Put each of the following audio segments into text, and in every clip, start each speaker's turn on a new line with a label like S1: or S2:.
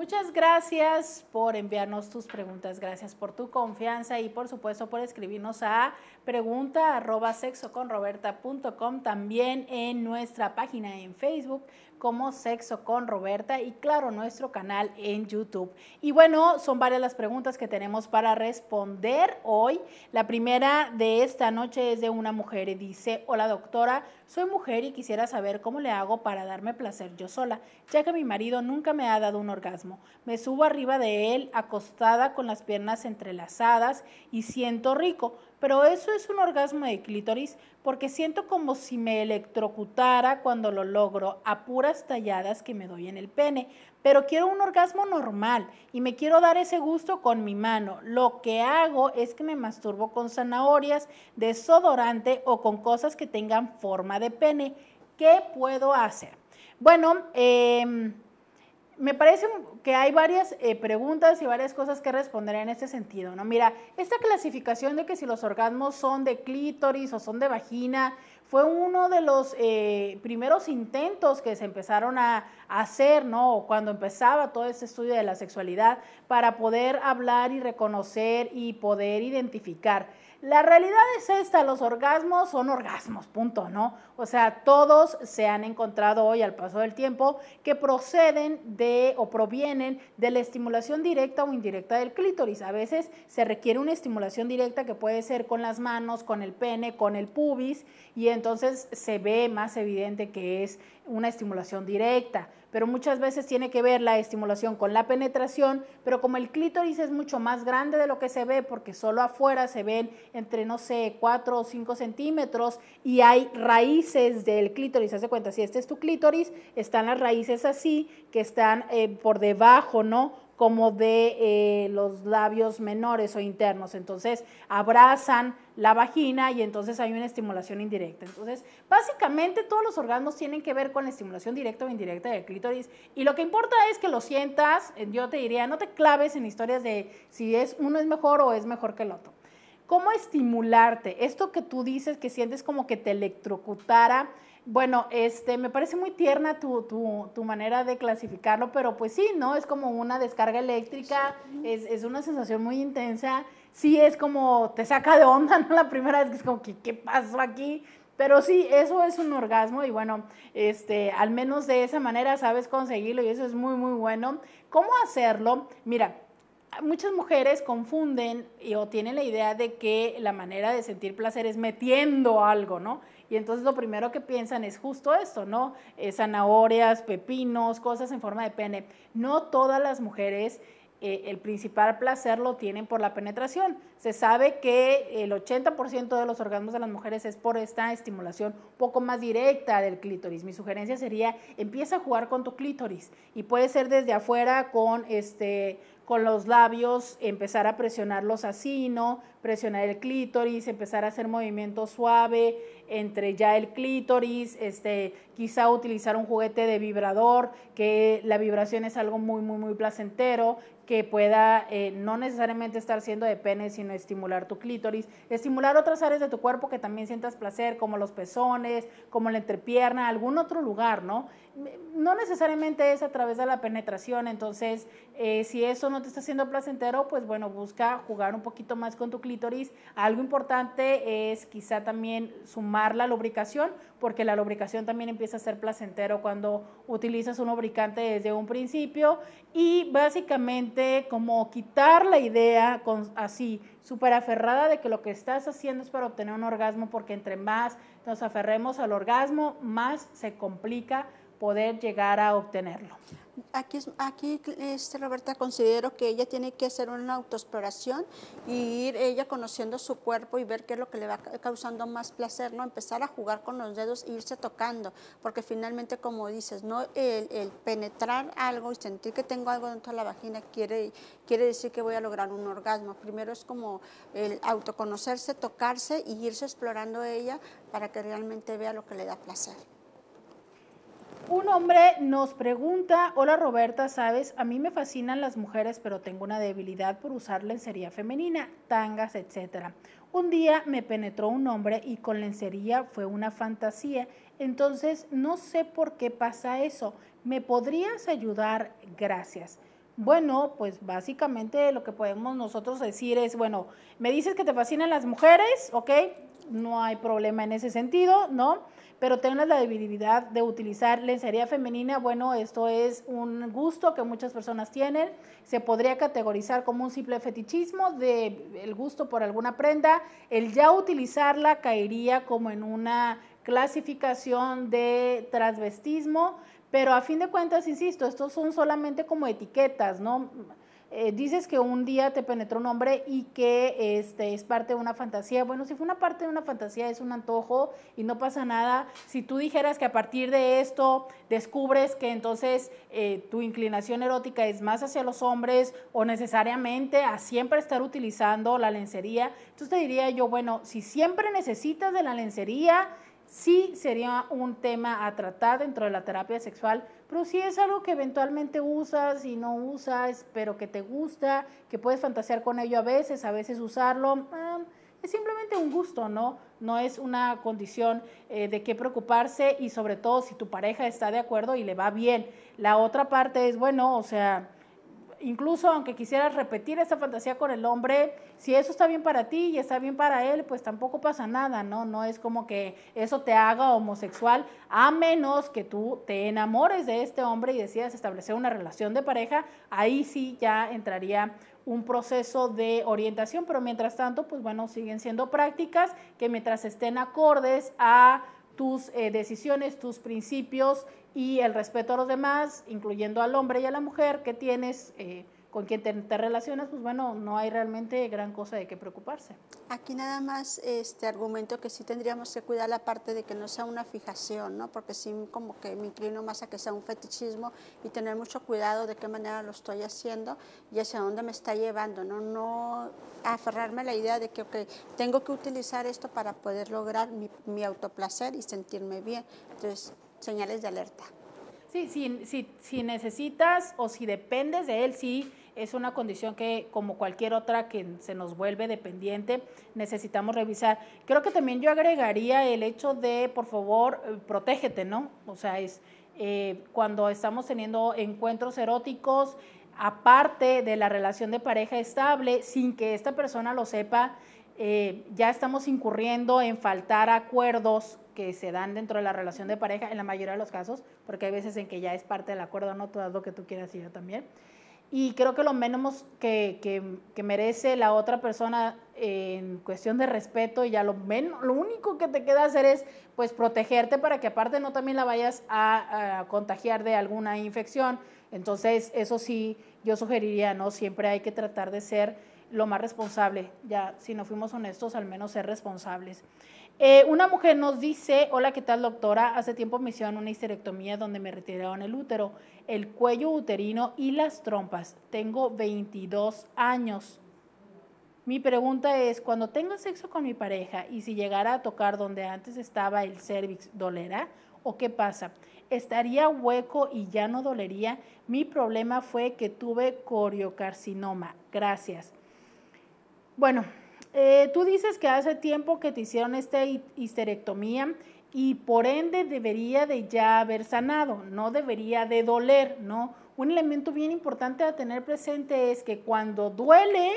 S1: Muchas gracias por enviarnos tus preguntas, gracias por tu confianza y por supuesto por escribirnos a pregunta arroba sexo con también en nuestra página en Facebook como Sexo con Roberta y claro, nuestro canal en YouTube. Y bueno, son varias las preguntas que tenemos para responder hoy. La primera de esta noche es de una mujer y dice, hola doctora, soy mujer y quisiera saber cómo le hago para darme placer yo sola, ya que mi marido nunca me ha dado un orgasmo. Me subo arriba de él acostada con las piernas entrelazadas y siento rico, pero eso es un orgasmo de clítoris porque siento como si me electrocutara cuando lo logro a puras talladas que me doy en el pene, pero quiero un orgasmo normal y me quiero dar ese gusto con mi mano. Lo que hago es que me masturbo con zanahorias, desodorante o con cosas que tengan forma de pene. ¿Qué puedo hacer? Bueno, eh me parece que hay varias eh, preguntas y varias cosas que responder en este sentido, ¿no? Mira, esta clasificación de que si los orgasmos son de clítoris o son de vagina, fue uno de los eh, primeros intentos que se empezaron a, hacer, ¿no? Cuando empezaba todo este estudio de la sexualidad para poder hablar y reconocer y poder identificar. La realidad es esta, los orgasmos son orgasmos, punto, ¿no? O sea, todos se han encontrado hoy al paso del tiempo que proceden de o provienen de la estimulación directa o indirecta del clítoris. A veces se requiere una estimulación directa que puede ser con las manos, con el pene, con el pubis y entonces se ve más evidente que es una estimulación directa pero muchas veces tiene que ver la estimulación con la penetración, pero como el clítoris es mucho más grande de lo que se ve, porque solo afuera se ven entre, no sé, cuatro o 5 centímetros y hay raíces del clítoris, se cuenta, si este es tu clítoris, están las raíces así, que están eh, por debajo, ¿no? como de eh, los labios menores o internos. Entonces, abrazan la vagina y entonces hay una estimulación indirecta. Entonces, básicamente todos los órganos tienen que ver con la estimulación directa o indirecta del clítoris y lo que importa es que lo sientas, yo te diría, no te claves en historias de si es uno es mejor o es mejor que el otro. ¿Cómo estimularte? Esto que tú dices que sientes como que te electrocutara bueno, este, me parece muy tierna tu, manera de clasificarlo, pero pues sí, ¿no? Es como una descarga eléctrica, es, una sensación muy intensa. Sí, es como te saca de onda, ¿no? La primera vez que es como, ¿qué, pasó aquí? Pero sí, eso es un orgasmo y bueno, este, al menos de esa manera sabes conseguirlo y eso es muy, muy bueno. ¿Cómo hacerlo? Mira, muchas mujeres confunden o tienen la idea de que la manera de sentir placer es metiendo algo, ¿no? Y entonces lo primero que piensan es justo esto, ¿no? Eh, zanahorias, pepinos, cosas en forma de pene. No todas las mujeres eh, el principal placer lo tienen por la penetración. Se sabe que el 80% de los orgasmos de las mujeres es por esta estimulación un poco más directa del clítoris. Mi sugerencia sería, empieza a jugar con tu clítoris y puede ser desde afuera con este con los labios empezar a presionarlos así, ¿no? Presionar el clítoris, empezar a hacer movimiento suave entre ya el clítoris, este, quizá utilizar un juguete de vibrador, que la vibración es algo muy, muy, muy placentero, que pueda eh, no necesariamente estar siendo de pene, sino estimular tu clítoris, estimular otras áreas de tu cuerpo que también sientas placer, como los pezones, como la entrepierna, algún otro lugar, ¿no? No necesariamente es a través de la penetración, entonces eh, si eso no te está haciendo placentero, pues bueno, busca jugar un poquito más con tu clítoris. Algo importante es quizá también sumar la lubricación, porque la lubricación también empieza a ser placentero cuando utilizas un lubricante desde un principio y básicamente como quitar la idea así, súper aferrada de que lo que estás haciendo es para obtener un orgasmo, porque entre más nos aferremos al orgasmo, más se complica poder llegar a obtenerlo. Aquí, aquí
S2: este, Roberta, considero que ella tiene que hacer una autoexploración y ir ella conociendo su cuerpo y ver qué es lo que le va causando más placer, ¿no? Empezar a jugar con los dedos e irse tocando, porque finalmente, como dices, ¿no? El, penetrar algo y sentir que tengo algo dentro de la vagina quiere, quiere decir que voy a lograr un orgasmo. Primero es como el autoconocerse, tocarse y irse explorando ella para que realmente vea lo que le da placer
S1: un hombre nos pregunta, hola Roberta, sabes, a mí me fascinan las mujeres, pero tengo una debilidad por usar lencería femenina, tangas, etc. Un día me penetró un hombre y con lencería fue una fantasía, entonces no sé por qué pasa eso. ¿Me podrías ayudar? Gracias. Bueno, pues básicamente lo que podemos nosotros decir es, bueno, me dices que te fascinan las mujeres, ¿ok? no hay problema en ese sentido, ¿no? Pero tengas la debilidad de utilizar lencería femenina, bueno, esto es un gusto que muchas personas tienen, se podría categorizar como un simple fetichismo de el gusto por alguna prenda, el ya utilizarla caería como en una clasificación de transvestismo, pero a fin de cuentas, insisto, estos son solamente como etiquetas, ¿no? Eh, dices que un día te penetró un hombre y que este, es parte de una fantasía. Bueno, si fue una parte de una fantasía, es un antojo y no pasa nada. Si tú dijeras que a partir de esto descubres que entonces eh, tu inclinación erótica es más hacia los hombres o necesariamente a siempre estar utilizando la lencería, entonces te diría yo, bueno, si siempre necesitas de la lencería, sí sería un tema a tratar dentro de la terapia sexual pero si es algo que eventualmente usas y no usas, pero que te gusta, que puedes fantasear con ello a veces, a veces usarlo, es simplemente un gusto, ¿no? No es una condición eh, de qué preocuparse y sobre todo si tu pareja está de acuerdo y le va bien. La otra parte es, bueno, o sea incluso aunque quisieras repetir esa fantasía con el hombre, si eso está bien para ti y está bien para él, pues tampoco pasa nada, ¿no? No es como que eso te haga homosexual, a menos que tú te enamores de este hombre y decidas establecer una relación de pareja, ahí sí ya entraría un proceso de orientación, pero mientras tanto, pues bueno, siguen siendo prácticas que mientras estén acordes a tus eh, decisiones, tus principios y el respeto a los demás, incluyendo al hombre y a la mujer que tienes. Eh, con quien te, relacionas, pues bueno, no hay realmente gran cosa de qué preocuparse.
S2: Aquí nada más este argumento que sí tendríamos que cuidar la parte de que no sea una fijación, ¿no? Porque sí como que me inclino más a que sea un fetichismo y tener mucho cuidado de qué manera lo estoy haciendo y hacia dónde me está llevando, ¿no? No aferrarme a la idea de que, ok, tengo que utilizar esto para poder lograr mi, autoplacer y sentirme bien.
S1: Entonces, señales de alerta. Sí, si, si, si necesitas o si dependes de él, sí es una condición que, como cualquier otra que se nos vuelve dependiente, necesitamos revisar. Creo que también yo agregaría el hecho de, por favor, eh, protégete, ¿no? O sea, es eh, cuando estamos teniendo encuentros eróticos, aparte de la relación de pareja estable, sin que esta persona lo sepa, eh, ya estamos incurriendo en faltar acuerdos que se dan dentro de la relación de pareja, en la mayoría de los casos, porque hay veces en que ya es parte del acuerdo, no todo lo que tú quieras y yo también. Y creo que lo menos que, que, merece la otra persona en cuestión de respeto, y ya lo menos, lo único que te queda hacer es pues protegerte para que aparte no también la vayas a contagiar de alguna infección. Entonces, eso sí, yo sugeriría, ¿no? Siempre hay que tratar de ser lo más responsable, ya si no fuimos honestos, al menos ser responsables. Eh, una mujer nos dice, hola, ¿qué tal doctora? Hace tiempo me hicieron una histerectomía donde me retiraron el útero, el cuello uterino y las trompas. Tengo 22 años. Mi pregunta es, cuando tenga sexo con mi pareja y si llegara a tocar donde antes estaba el cervix, ¿dolera? o qué pasa? estaría hueco y ya no dolería. Mi problema fue que tuve coriocarcinoma. Gracias. Bueno, eh, tú dices que hace tiempo que te hicieron esta histerectomía y por ende debería de ya haber sanado, no debería de doler, ¿no? Un elemento bien importante a tener presente es que cuando duele,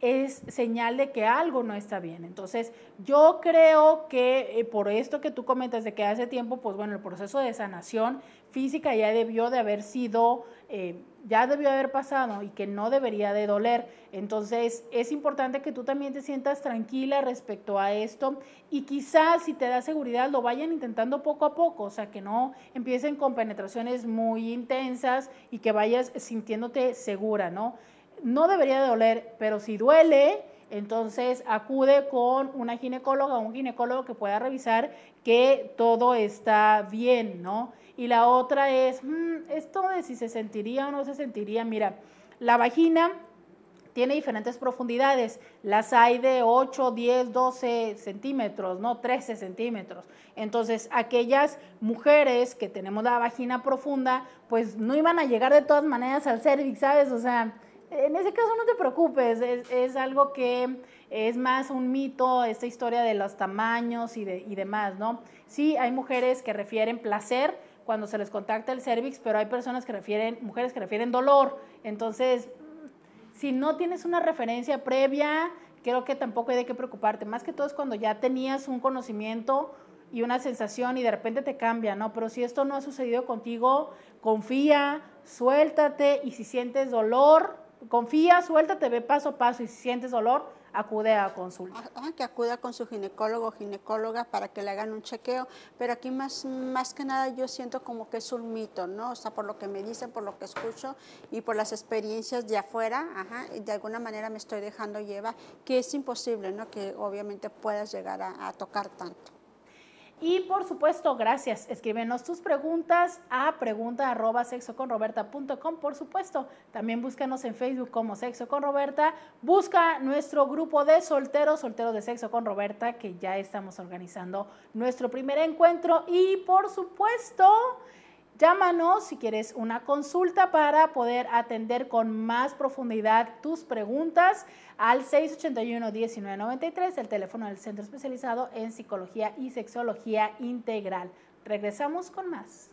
S1: es señal de que algo no está bien. Entonces, yo creo que eh, por esto que tú comentas de que hace tiempo, pues bueno, el proceso de sanación física ya debió de haber sido, eh, ya debió haber pasado y que no debería de doler. Entonces, es importante que tú también te sientas tranquila respecto a esto y quizás si te da seguridad lo vayan intentando poco a poco, o sea, que no empiecen con penetraciones muy intensas y que vayas sintiéndote segura, ¿no? no debería de doler, pero si duele, entonces acude con una ginecóloga o un ginecólogo que pueda revisar que todo está bien, ¿no? Y la otra es, mm, esto de si se sentiría o no se sentiría, mira, la vagina tiene diferentes profundidades. Las hay de 8, 10, 12 centímetros, no 13 centímetros. Entonces, aquellas mujeres que tenemos la vagina profunda, pues no iban a llegar de todas maneras al cervix, ¿sabes? O sea, en ese caso no te preocupes, es, algo que es más un mito, esta historia de los tamaños y, demás, ¿no? Sí, hay mujeres que refieren placer cuando se les contacta el cervix, pero hay personas que refieren, mujeres que refieren dolor. Entonces, si no tienes una referencia previa, creo que tampoco hay de qué preocuparte. Más que todo es cuando ya tenías un conocimiento y una sensación y de repente te cambia, ¿no? Pero si esto no ha sucedido contigo, confía, suéltate y si sientes dolor, confía, suéltate, ve paso a paso y si sientes dolor, acude a consulta. Ah,
S2: ah, que acuda con su ginecólogo o ginecóloga para que le hagan un chequeo, pero aquí más, más que nada yo siento como que es un mito, ¿no? O sea, por lo que me dicen, por lo que escucho y por las experiencias de afuera, ajá, de alguna manera me estoy dejando llevar, que es imposible, ¿no?
S1: Que obviamente puedas llegar a tocar tanto. Y por supuesto, gracias. Escríbenos tus preguntas a pregunta.sexoconroberta.com. Por supuesto, también búscanos en Facebook como Sexo con Roberta. Busca nuestro grupo de solteros, solteros de Sexo con Roberta, que ya estamos organizando nuestro primer encuentro. Y por supuesto, Llámanos si quieres una consulta para poder atender con más profundidad tus preguntas al 681-1993, el teléfono del Centro Especializado en Psicología y Sexología Integral. Regresamos con más.